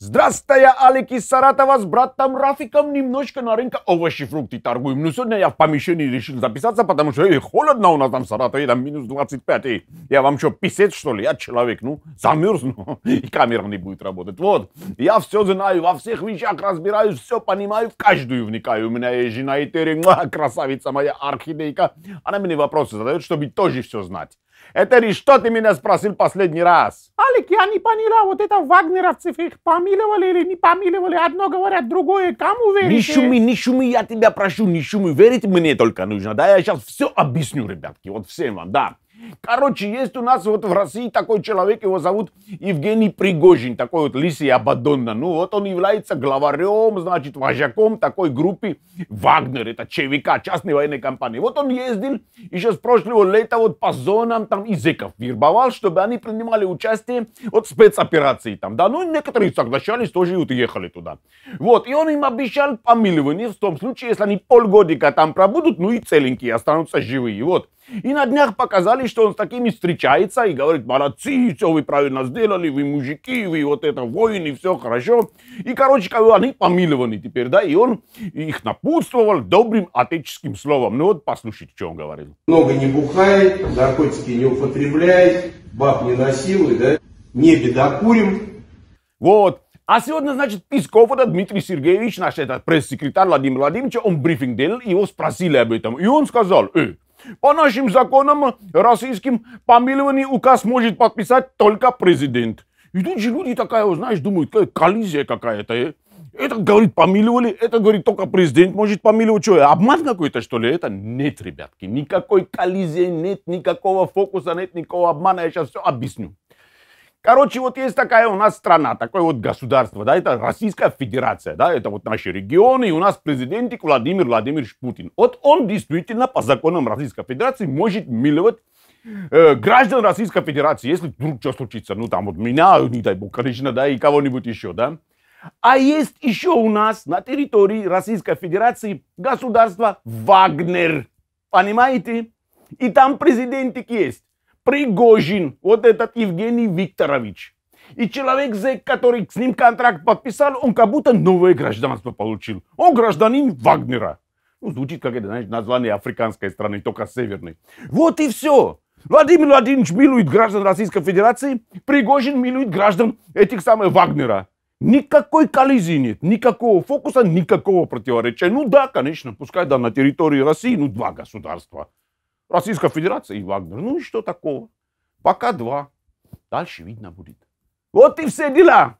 Здравствуйте, Алек из Саратова с братом Рафиком. Немножко на рынке овощи, фрукты торгуем. Но ну, сегодня я в помещении решил записаться, потому что эй, холодно у нас там в Саратове, там минус 25. Эй, я вам что, писец, что ли? Я человек, ну, замерзну, и камера не будет работать. Вот, я все знаю, во всех вещах разбираюсь, все понимаю, в каждую вникаю. У меня есть жена Этери, красавица моя, орхидейка. Она мне вопросы задает, чтобы тоже все знать. Это ли что ты меня спросил последний раз? Алик, я не поняла, вот это вагнеровцев их помиловали или не помиловали, одно говорят, другое, кому верить? Не шуми, не шуми, я тебя прошу, не шуми, верить мне только нужно, да, я сейчас все объясню, ребятки, вот всем вам, да. Короче, есть у нас вот в России такой человек, его зовут Евгений Пригожин, такой вот лисий Абадонна. Ну вот он является главарем, значит, вожаком такой группы Вагнер, это ЧВК, частной военной компании. Вот он ездил еще с прошлого лета вот по зонам там языков вербовал, чтобы они принимали участие от спецоперации там, да. Ну и некоторые соглашались, тоже и вот ехали туда. Вот, и он им обещал помилование в том случае, если они полгодика там пробудут, ну и целенькие останутся живые, вот. И на днях показали, что он с такими встречается и говорит, молодцы, все вы правильно сделали, вы мужики, вы вот это воины, все хорошо. И, короче, как бы они помилованы теперь, да, и он их напутствовал добрым отеческим словом. Ну вот послушайте, что он говорил. Много не бухает, наркотики не употребляет, баб не насилует, да, не бедокурим. Вот, а сегодня, значит, Песков, это Дмитрий Сергеевич, наш этот пресс-секретарь Владимир Владимирович, он брифинг делал, его спросили об этом. И он сказал, э, по нашим законам российским помилованный указ может подписать только президент. И тут же люди такая, знаешь, думают, «Э, коллизия какая-то. Э». Это говорит, помиловали, это говорит, только президент может помиловать. Что, обман какой-то, что ли? Это нет, ребятки, никакой коллизии нет, никакого фокуса нет, никакого обмана. Я сейчас все объясню. Короче, вот есть такая у нас страна, такое вот государство, да, это Российская Федерация, да, это вот наши регионы, и у нас президентик Владимир Владимирович Путин. Вот он действительно по законам Российской Федерации может миловать э, граждан Российской Федерации, если вдруг что случится, ну там вот меня, не дай бог, конечно, да, и кого-нибудь еще, да. А есть еще у нас на территории Российской Федерации государство Вагнер, понимаете? И там президентик есть. Пригожин, вот этот Евгений Викторович. И человек, зэк, который с ним контракт подписал, он как будто новое гражданство получил. Он гражданин Вагнера. Ну, звучит как это, знаешь, название африканской страны, только северной. Вот и все. Владимир Владимирович милует граждан Российской Федерации, Пригожин милует граждан этих самых Вагнера. Никакой коллизии нет, никакого фокуса, никакого противоречия. Ну да, конечно, пускай да, на территории России, ну, два государства. Российская Федерация и Вагнер. Ну и что такого? Пока два. Дальше видно будет. Вот и все дела.